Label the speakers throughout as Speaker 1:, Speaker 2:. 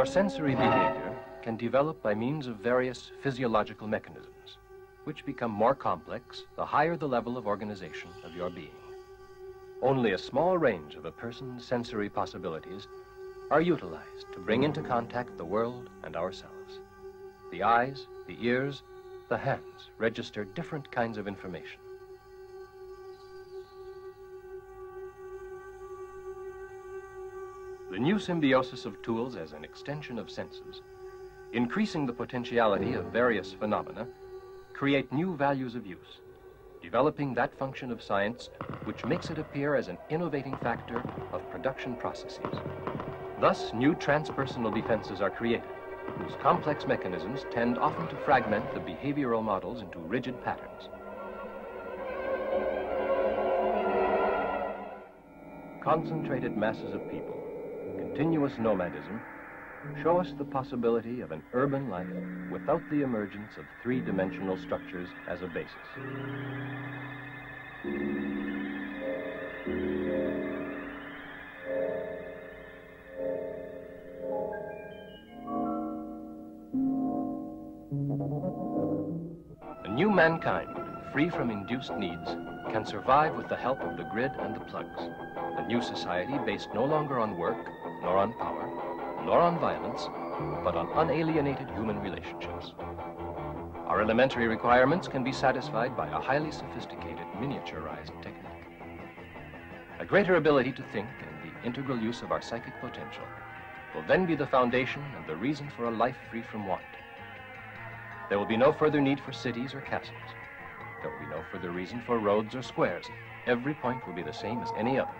Speaker 1: Your sensory behavior can develop by means of various physiological mechanisms, which become more complex the higher the level of organization of your being. Only a small range of a person's sensory possibilities are utilized to bring into contact the world and ourselves. The eyes, the ears, the hands register different kinds of information. new symbiosis of tools as an extension of senses, increasing the potentiality of various phenomena, create new values of use, developing that function of science which makes it appear as an innovating factor of production processes. Thus, new transpersonal defenses are created, whose complex mechanisms tend often to fragment the behavioral models into rigid patterns. Concentrated masses of people continuous nomadism show us the possibility of an urban life without the emergence of three-dimensional structures as a basis. A new mankind, free from induced needs, can survive with the help of the grid and the plugs. A new society based no longer on work, nor on power, nor on violence, but on unalienated human relationships. Our elementary requirements can be satisfied by a highly sophisticated miniaturized technique. A greater ability to think and the integral use of our psychic potential will then be the foundation and the reason for a life free from want. There will be no further need for cities or castles. There will be no further reason for roads or squares. Every point will be the same as any other.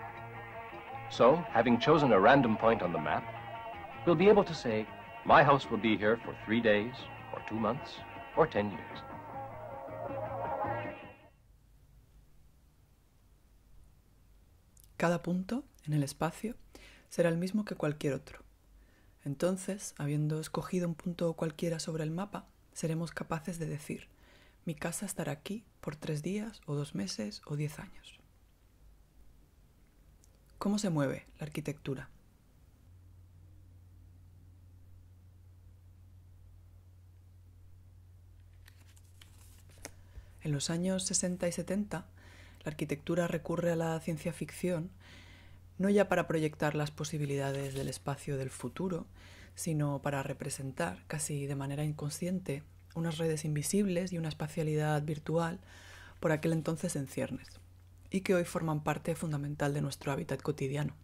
Speaker 1: So, having chosen a random point on the map, we'll be able to say, my house will be here for three days, or two months, or ten years.
Speaker 2: Cada punto en el espacio será el mismo que cualquier otro. Entonces, habiendo escogido un punto cualquiera sobre el mapa, seremos capaces de decir, mi casa estará aquí por tres días o dos meses o diez años. ¿Cómo se mueve la arquitectura? En los años 60 y 70, la arquitectura recurre a la ciencia ficción no ya para proyectar las posibilidades del espacio del futuro, sino para representar, casi de manera inconsciente, unas redes invisibles y una espacialidad virtual por aquel entonces en ciernes y que hoy forman parte fundamental de nuestro hábitat cotidiano.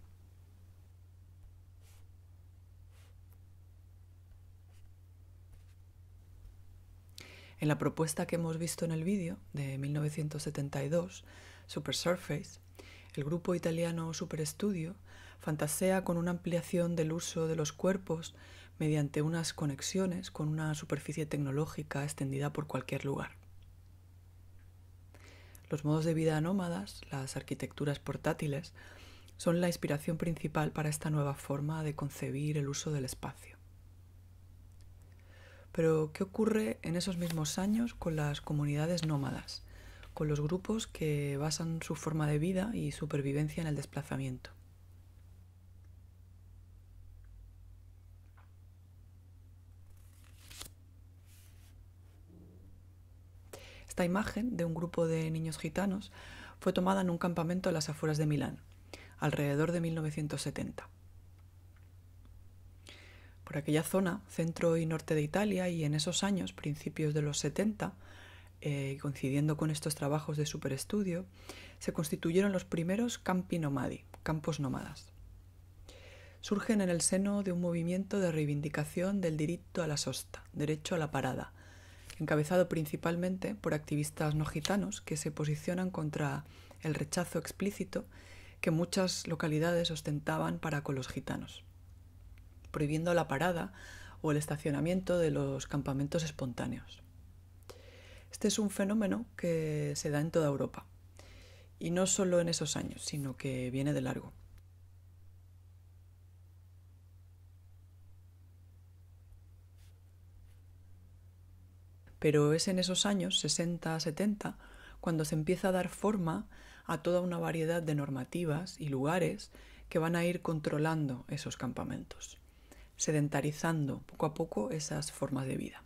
Speaker 2: En la propuesta que hemos visto en el vídeo de 1972, Super Surface, el grupo italiano Superstudio fantasea con una ampliación del uso de los cuerpos mediante unas conexiones con una superficie tecnológica extendida por cualquier lugar los modos de vida nómadas, las arquitecturas portátiles, son la inspiración principal para esta nueva forma de concebir el uso del espacio. Pero, ¿qué ocurre en esos mismos años con las comunidades nómadas, con los grupos que basan su forma de vida y supervivencia en el desplazamiento? Esta imagen de un grupo de niños gitanos fue tomada en un campamento a las afueras de Milán, alrededor de 1970. Por aquella zona, centro y norte de Italia, y en esos años, principios de los 70, eh, coincidiendo con estos trabajos de superestudio, se constituyeron los primeros campi nomadi, campos nómadas. Surgen en el seno de un movimiento de reivindicación del derecho a la sosta, derecho a la parada, encabezado principalmente por activistas no gitanos que se posicionan contra el rechazo explícito que muchas localidades ostentaban para con los gitanos, prohibiendo la parada o el estacionamiento de los campamentos espontáneos. Este es un fenómeno que se da en toda Europa, y no solo en esos años, sino que viene de largo. pero es en esos años, 60, 70, cuando se empieza a dar forma a toda una variedad de normativas y lugares que van a ir controlando esos campamentos, sedentarizando poco a poco esas formas de vida.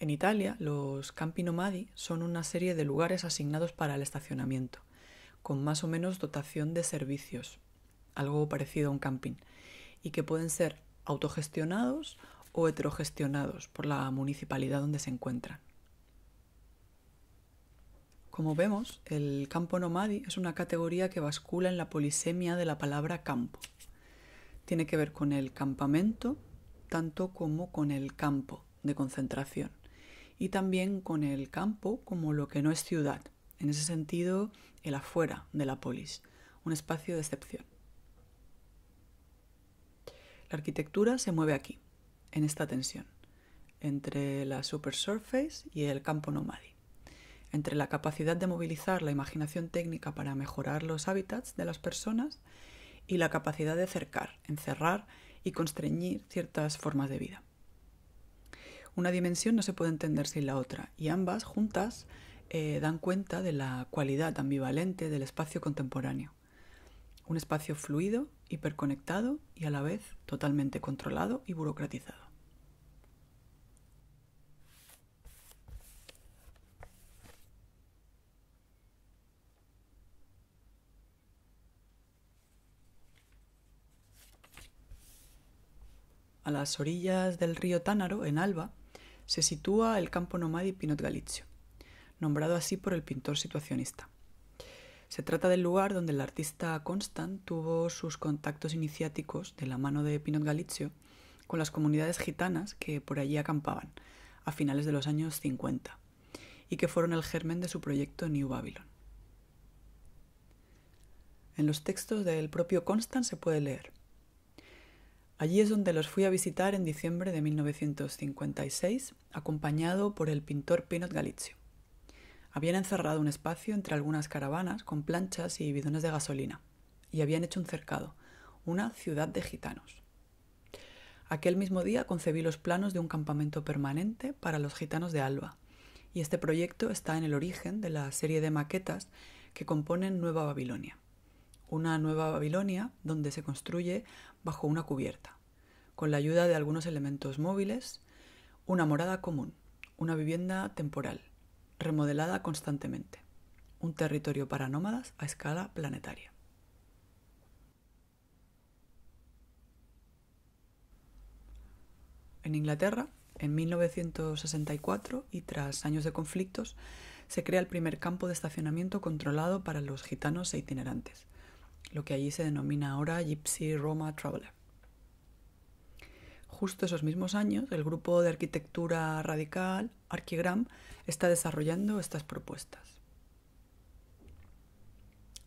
Speaker 2: En Italia, los campi nomadi son una serie de lugares asignados para el estacionamiento, con más o menos dotación de servicios, algo parecido a un camping y que pueden ser autogestionados o heterogestionados por la municipalidad donde se encuentran. Como vemos, el campo nomadi es una categoría que bascula en la polisemia de la palabra campo. Tiene que ver con el campamento, tanto como con el campo de concentración, y también con el campo como lo que no es ciudad, en ese sentido, el afuera de la polis, un espacio de excepción. La arquitectura se mueve aquí, en esta tensión, entre la super surface y el campo nomadi, entre la capacidad de movilizar la imaginación técnica para mejorar los hábitats de las personas y la capacidad de cercar, encerrar y constreñir ciertas formas de vida. Una dimensión no se puede entender sin la otra, y ambas juntas eh, dan cuenta de la cualidad ambivalente del espacio contemporáneo. Un espacio fluido hiperconectado y a la vez totalmente controlado y burocratizado. A las orillas del río Tánaro, en Alba, se sitúa el campo nomadi Pinot Galizio, nombrado así por el pintor situacionista. Se trata del lugar donde el artista Constant tuvo sus contactos iniciáticos de la mano de Pinot Galizio con las comunidades gitanas que por allí acampaban a finales de los años 50 y que fueron el germen de su proyecto New Babylon. En los textos del propio Constant se puede leer. Allí es donde los fui a visitar en diciembre de 1956, acompañado por el pintor Pinot Galizio. Habían encerrado un espacio entre algunas caravanas con planchas y bidones de gasolina, y habían hecho un cercado, una ciudad de gitanos. Aquel mismo día concebí los planos de un campamento permanente para los gitanos de Alba, y este proyecto está en el origen de la serie de maquetas que componen Nueva Babilonia, una Nueva Babilonia donde se construye bajo una cubierta, con la ayuda de algunos elementos móviles, una morada común, una vivienda temporal, remodelada constantemente. Un territorio para nómadas a escala planetaria. En Inglaterra, en 1964 y tras años de conflictos, se crea el primer campo de estacionamiento controlado para los gitanos e itinerantes, lo que allí se denomina ahora Gypsy Roma Traveler. Justo esos mismos años, el grupo de arquitectura radical Archigram está desarrollando estas propuestas.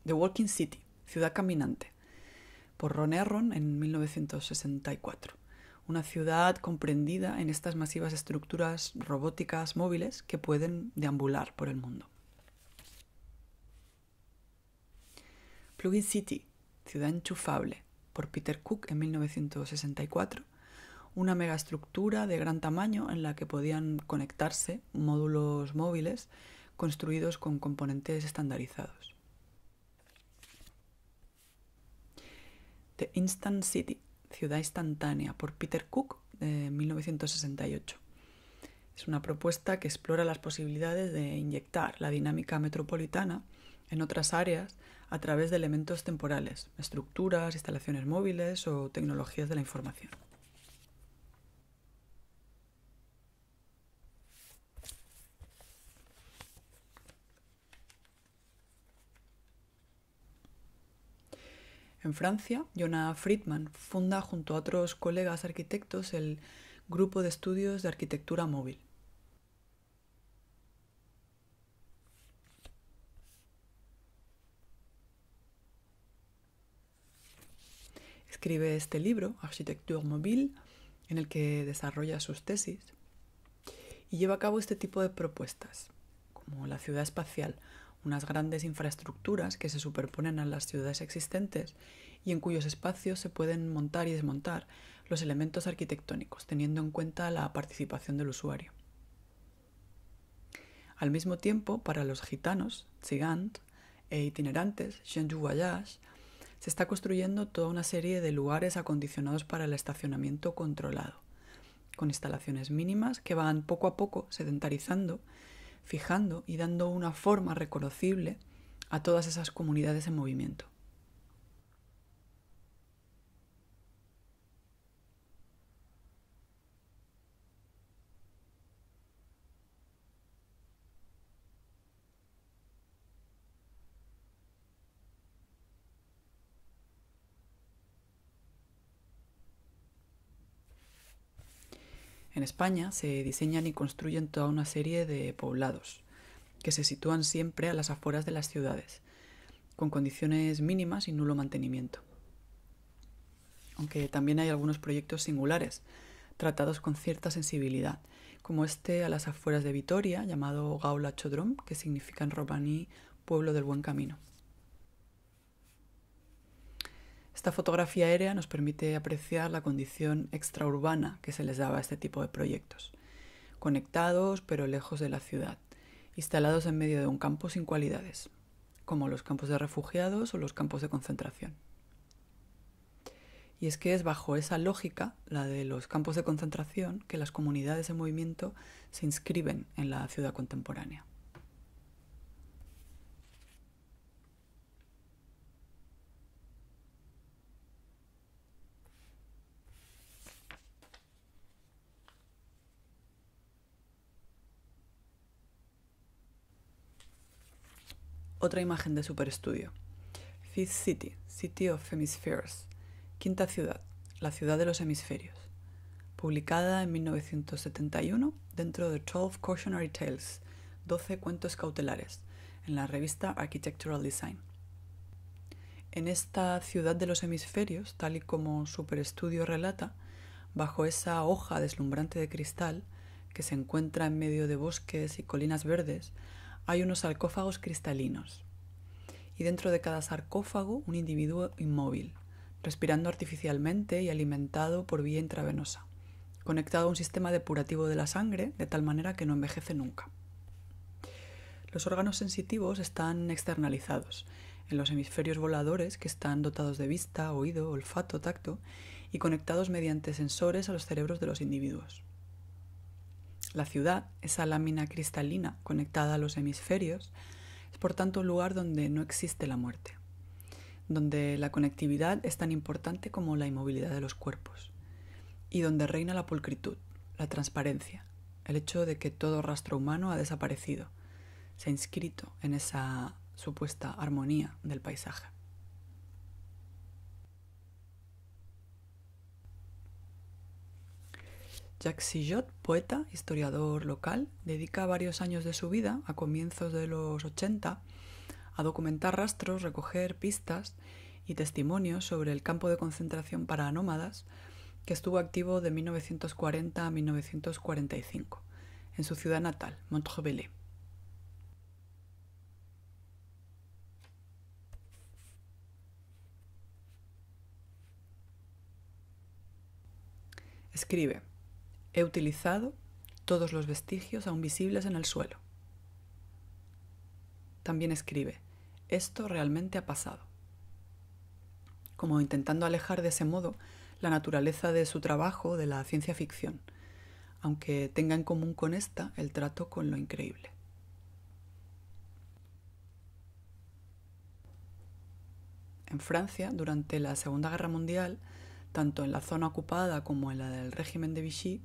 Speaker 2: The Walking City, Ciudad Caminante, por Ron Erron en 1964. Una ciudad comprendida en estas masivas estructuras robóticas móviles que pueden deambular por el mundo. Plugin City, Ciudad Enchufable, por Peter Cook en 1964 una megaestructura de gran tamaño en la que podían conectarse módulos móviles construidos con componentes estandarizados. The Instant City, Ciudad Instantánea, por Peter Cook, de 1968. Es una propuesta que explora las posibilidades de inyectar la dinámica metropolitana en otras áreas a través de elementos temporales, estructuras, instalaciones móviles o tecnologías de la información. En Francia, Jonah Friedman funda junto a otros colegas arquitectos el Grupo de Estudios de Arquitectura Móvil. Escribe este libro, Architecture Móvil, en el que desarrolla sus tesis y lleva a cabo este tipo de propuestas, como la ciudad espacial, unas grandes infraestructuras que se superponen a las ciudades existentes y en cuyos espacios se pueden montar y desmontar los elementos arquitectónicos, teniendo en cuenta la participación del usuario. Al mismo tiempo, para los gitanos, e itinerantes, se está construyendo toda una serie de lugares acondicionados para el estacionamiento controlado, con instalaciones mínimas que van poco a poco sedentarizando fijando y dando una forma reconocible a todas esas comunidades en movimiento. En España se diseñan y construyen toda una serie de poblados, que se sitúan siempre a las afueras de las ciudades, con condiciones mínimas y nulo mantenimiento. Aunque también hay algunos proyectos singulares, tratados con cierta sensibilidad, como este a las afueras de Vitoria, llamado Gaula Chodrom, que significa en romaní pueblo del buen camino. Esta fotografía aérea nos permite apreciar la condición extraurbana que se les daba a este tipo de proyectos, conectados pero lejos de la ciudad, instalados en medio de un campo sin cualidades, como los campos de refugiados o los campos de concentración. Y es que es bajo esa lógica, la de los campos de concentración, que las comunidades en movimiento se inscriben en la ciudad contemporánea. Otra imagen de Superstudio. Fifth City, City of Hemispheres. Quinta ciudad, la ciudad de los hemisferios. Publicada en 1971 dentro de 12 Cautionary Tales, 12 cuentos cautelares, en la revista Architectural Design. En esta ciudad de los hemisferios, tal y como Superstudio relata, bajo esa hoja deslumbrante de cristal que se encuentra en medio de bosques y colinas verdes, hay unos sarcófagos cristalinos y dentro de cada sarcófago un individuo inmóvil, respirando artificialmente y alimentado por vía intravenosa, conectado a un sistema depurativo de la sangre de tal manera que no envejece nunca. Los órganos sensitivos están externalizados en los hemisferios voladores que están dotados de vista, oído, olfato, tacto y conectados mediante sensores a los cerebros de los individuos. La ciudad, esa lámina cristalina conectada a los hemisferios, es por tanto un lugar donde no existe la muerte, donde la conectividad es tan importante como la inmovilidad de los cuerpos, y donde reina la pulcritud, la transparencia, el hecho de que todo rastro humano ha desaparecido, se ha inscrito en esa supuesta armonía del paisaje. Jacques Sillot, poeta, historiador local, dedica varios años de su vida, a comienzos de los 80, a documentar rastros, recoger pistas y testimonios sobre el campo de concentración para nómadas que estuvo activo de 1940 a 1945 en su ciudad natal, Montrevelé. Escribe. He utilizado todos los vestigios aún visibles en el suelo. También escribe, esto realmente ha pasado. Como intentando alejar de ese modo la naturaleza de su trabajo de la ciencia ficción, aunque tenga en común con esta el trato con lo increíble. En Francia, durante la Segunda Guerra Mundial, tanto en la zona ocupada como en la del régimen de Vichy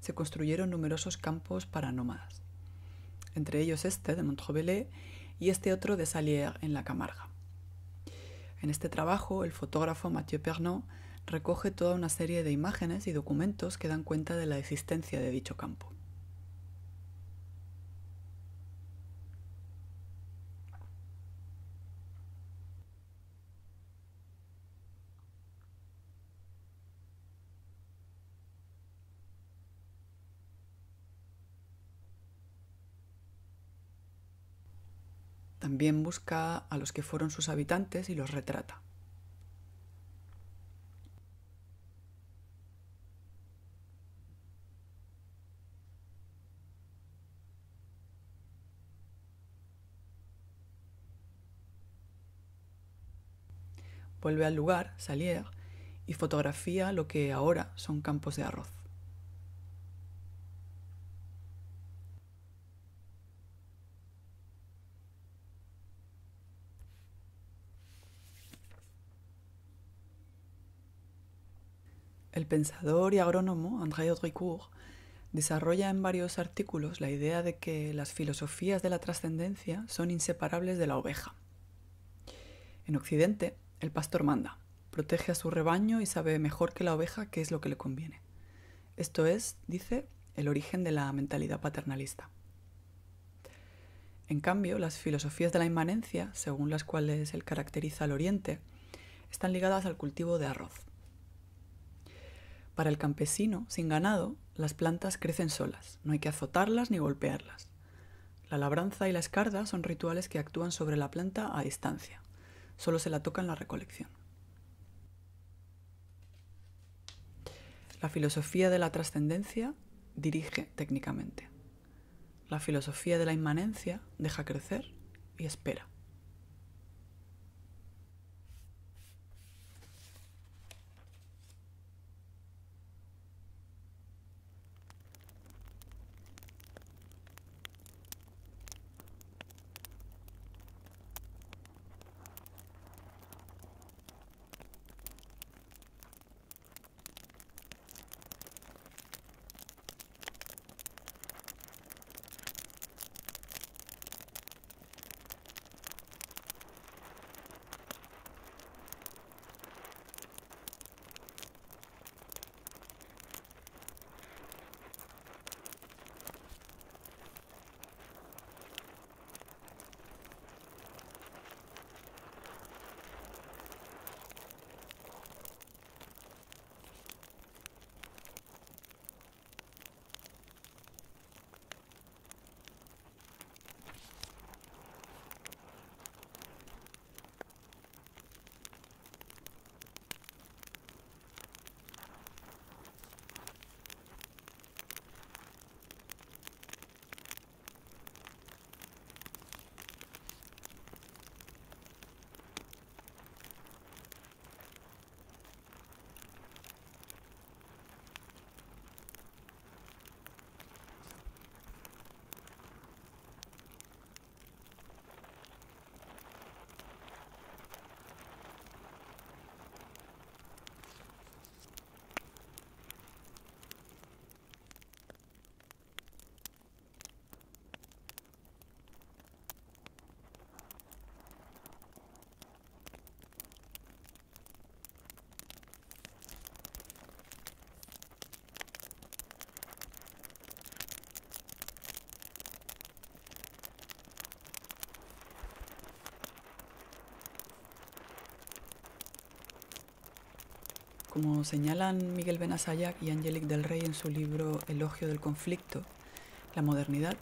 Speaker 2: se construyeron numerosos campos para nómadas, entre ellos este de Montrevelet y este otro de Salier en la Camarga. En este trabajo, el fotógrafo Mathieu Pernot recoge toda una serie de imágenes y documentos que dan cuenta de la existencia de dicho campo. También busca a los que fueron sus habitantes y los retrata. Vuelve al lugar, salir, y fotografía lo que ahora son campos de arroz. El pensador y agrónomo André Audricourt desarrolla en varios artículos la idea de que las filosofías de la trascendencia son inseparables de la oveja. En Occidente, el pastor manda, protege a su rebaño y sabe mejor que la oveja qué es lo que le conviene. Esto es, dice, el origen de la mentalidad paternalista. En cambio, las filosofías de la inmanencia, según las cuales él caracteriza al Oriente, están ligadas al cultivo de arroz. Para el campesino, sin ganado, las plantas crecen solas, no hay que azotarlas ni golpearlas. La labranza y la escarda son rituales que actúan sobre la planta a distancia. Solo se la toca en la recolección. La filosofía de la trascendencia dirige técnicamente. La filosofía de la inmanencia deja crecer y espera. Como señalan Miguel Benasayac y Angélique del Rey en su libro Elogio del conflicto, la modernidad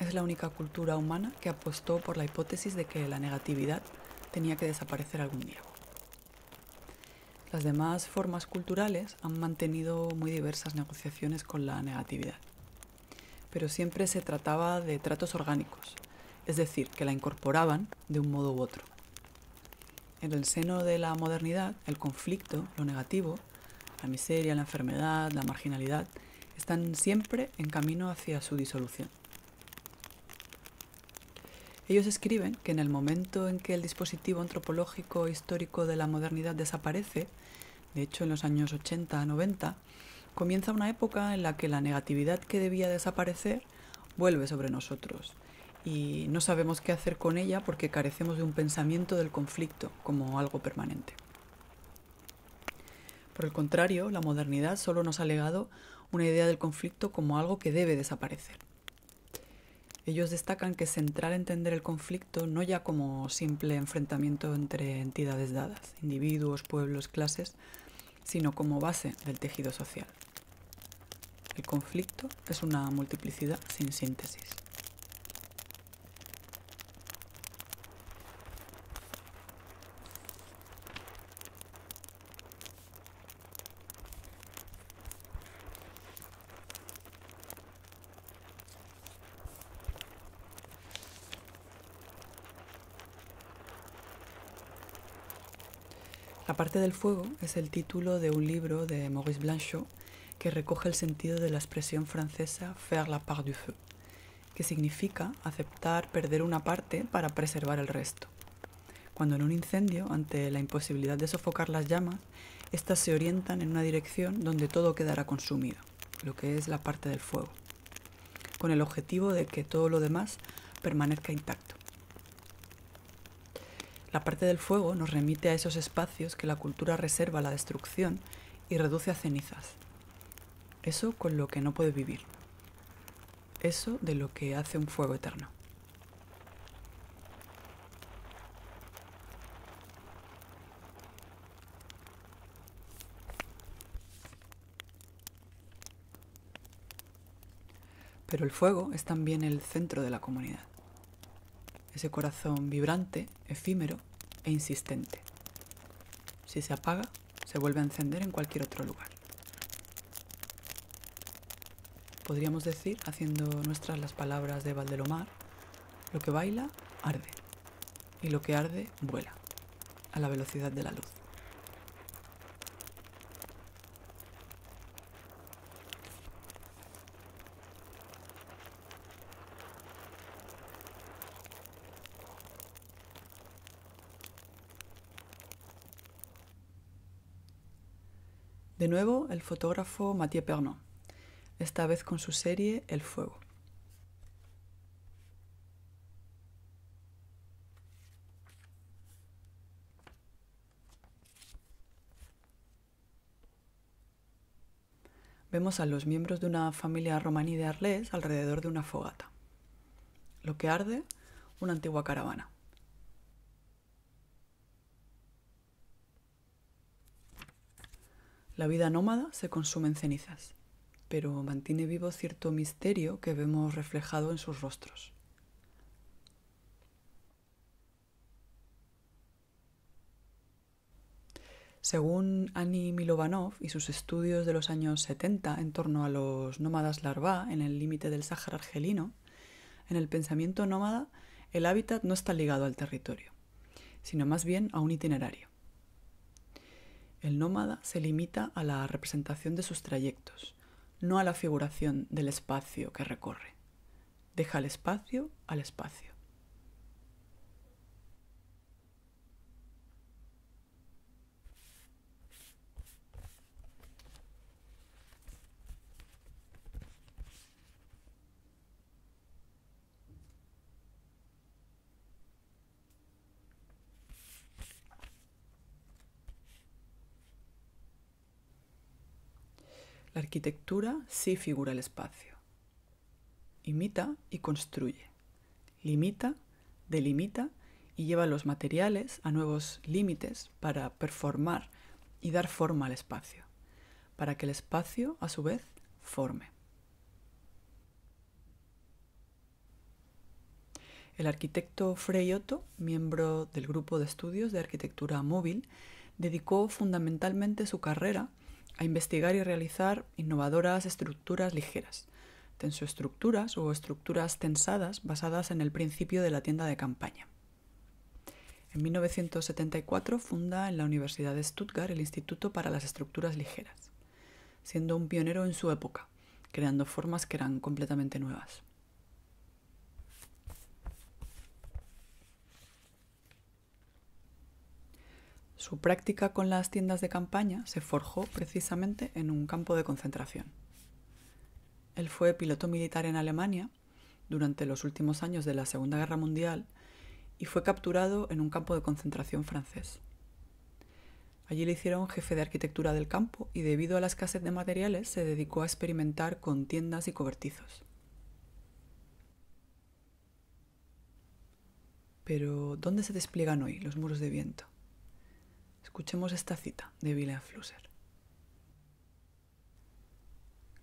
Speaker 2: es la única cultura humana que apostó por la hipótesis de que la negatividad tenía que desaparecer algún día. Las demás formas culturales han mantenido muy diversas negociaciones con la negatividad, pero siempre se trataba de tratos orgánicos, es decir, que la incorporaban de un modo u otro. En el seno de la modernidad, el conflicto, lo negativo, la miseria, la enfermedad, la marginalidad, están siempre en camino hacia su disolución. Ellos escriben que en el momento en que el dispositivo antropológico e histórico de la modernidad desaparece, de hecho en los años 80-90, comienza una época en la que la negatividad que debía desaparecer vuelve sobre nosotros y no sabemos qué hacer con ella porque carecemos de un pensamiento del conflicto como algo permanente. Por el contrario, la modernidad solo nos ha legado una idea del conflicto como algo que debe desaparecer. Ellos destacan que central entender el conflicto no ya como simple enfrentamiento entre entidades dadas, individuos, pueblos, clases, sino como base del tejido social. El conflicto es una multiplicidad sin síntesis. La parte del fuego, es el título de un libro de Maurice Blanchot que recoge el sentido de la expresión francesa faire la part du feu, que significa aceptar perder una parte para preservar el resto. Cuando en un incendio, ante la imposibilidad de sofocar las llamas, éstas se orientan en una dirección donde todo quedará consumido, lo que es la parte del fuego, con el objetivo de que todo lo demás permanezca intacto. La parte del fuego nos remite a esos espacios que la cultura reserva a la destrucción y reduce a cenizas. Eso con lo que no puede vivir. Eso de lo que hace un fuego eterno. Pero el fuego es también el centro de la comunidad ese corazón vibrante, efímero e insistente. Si se apaga, se vuelve a encender en cualquier otro lugar. Podríamos decir, haciendo nuestras las palabras de Valdelomar, lo que baila, arde, y lo que arde, vuela, a la velocidad de la luz. De nuevo, el fotógrafo Mathieu Pernot, esta vez con su serie El Fuego. vemos a los miembros de una familia romaní de Arles alrededor de una fogata. Lo que arde, una antigua caravana. La vida nómada se consume en cenizas, pero mantiene vivo cierto misterio que vemos reflejado en sus rostros. Según Annie Milovanov y sus estudios de los años 70 en torno a los nómadas larva en el límite del Sáhara argelino, en el pensamiento nómada el hábitat no está ligado al territorio, sino más bien a un itinerario el nómada se limita a la representación de sus trayectos, no a la figuración del espacio que recorre. Deja el espacio al espacio. La arquitectura sí figura el espacio. Imita y construye. Limita, delimita y lleva los materiales a nuevos límites para performar y dar forma al espacio, para que el espacio, a su vez, forme. El arquitecto Frei Otto, miembro del grupo de estudios de arquitectura móvil, dedicó fundamentalmente su carrera a investigar y realizar innovadoras estructuras ligeras, tensoestructuras o estructuras tensadas basadas en el principio de la tienda de campaña. En 1974 funda en la Universidad de Stuttgart el Instituto para las Estructuras Ligeras, siendo un pionero en su época, creando formas que eran completamente nuevas. Su práctica con las tiendas de campaña se forjó precisamente en un campo de concentración. Él fue piloto militar en Alemania durante los últimos años de la Segunda Guerra Mundial y fue capturado en un campo de concentración francés. Allí le hicieron jefe de arquitectura del campo y debido a la escasez de materiales se dedicó a experimentar con tiendas y cobertizos. Pero, ¿dónde se despliegan hoy los muros de viento? Escuchemos esta cita de William Flusser.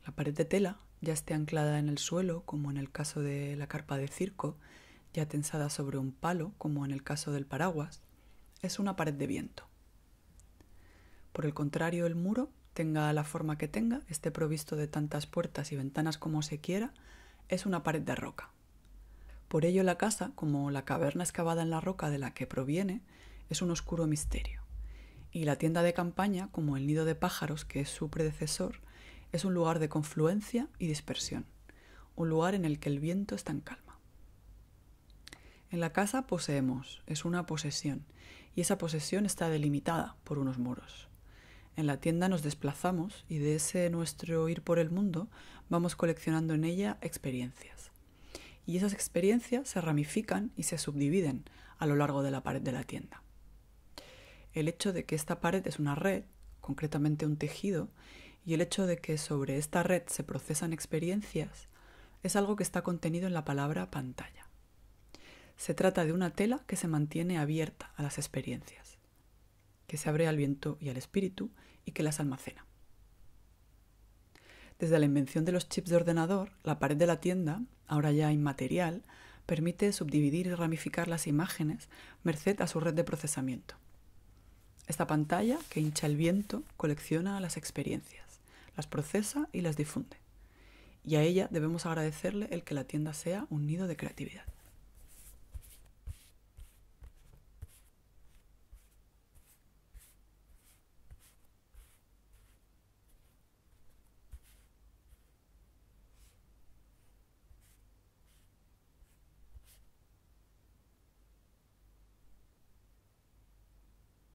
Speaker 2: La pared de tela, ya esté anclada en el suelo, como en el caso de la carpa de circo, ya tensada sobre un palo, como en el caso del paraguas, es una pared de viento. Por el contrario, el muro, tenga la forma que tenga, esté provisto de tantas puertas y ventanas como se quiera, es una pared de roca. Por ello la casa, como la caverna excavada en la roca de la que proviene, es un oscuro misterio. Y la tienda de campaña, como el nido de pájaros que es su predecesor, es un lugar de confluencia y dispersión, un lugar en el que el viento está en calma. En la casa poseemos, es una posesión, y esa posesión está delimitada por unos muros. En la tienda nos desplazamos y de ese nuestro ir por el mundo vamos coleccionando en ella experiencias. Y esas experiencias se ramifican y se subdividen a lo largo de la pared de la tienda el hecho de que esta pared es una red, concretamente un tejido, y el hecho de que sobre esta red se procesan experiencias, es algo que está contenido en la palabra pantalla. Se trata de una tela que se mantiene abierta a las experiencias, que se abre al viento y al espíritu y que las almacena. Desde la invención de los chips de ordenador, la pared de la tienda, ahora ya inmaterial, permite subdividir y ramificar las imágenes merced a su red de procesamiento. Esta pantalla que hincha el viento colecciona las experiencias, las procesa y las difunde. Y a ella debemos agradecerle el que la tienda sea un nido de creatividad.